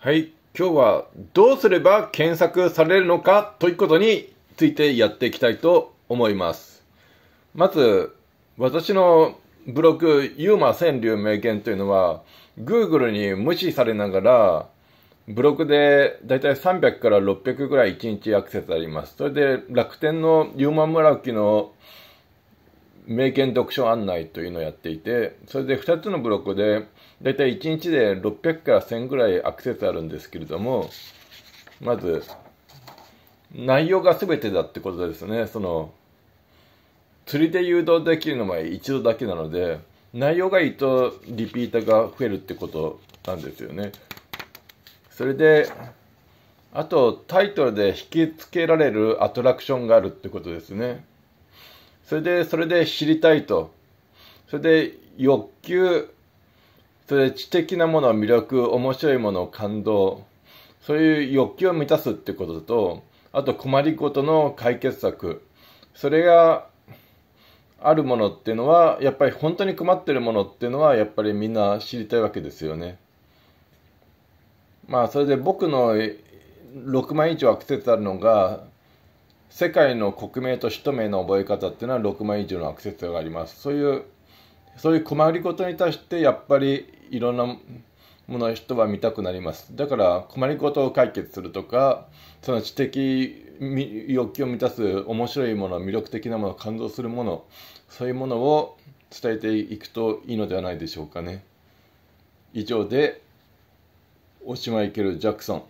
はい、今日はどうすれば検索されるのかということについてやっていきたいと思います。まず、私のブログ、ユーマ川柳名言というのは、Google に無視されながら、ブログでだいたい300から600ぐらい1日アクセスあります。それで楽天のユーマ村木の名犬読書案内というのをやっていて、それで2つのブロックで、だいたい1日で600から1000ぐらいアクセスあるんですけれども、まず、内容が全てだってことですね。その、釣りで誘導できるのは一度だけなので、内容がいいとリピーターが増えるってことなんですよね。それで、あとタイトルで引き付けられるアトラクションがあるってことですね。それで、それで知りたいと。それで欲求、それで知的なもの、魅力、面白いもの、感動。そういう欲求を満たすってことと、あと困りごとの解決策。それがあるものっていうのは、やっぱり本当に困ってるものっていうのは、やっぱりみんな知りたいわけですよね。まあ、それで僕の6万以上アクセスあるのが、世界の国名と首都名の覚え方っていうのは6万以上のアクセスがありますそういうそういう困りごとに対してやっぱりいろんなもの人は見たくなりますだから困りごとを解決するとかその知的欲求を満たす面白いもの魅力的なもの感動するものそういうものを伝えていくといいのではないでしょうかね以上でおしまいけるジャクソン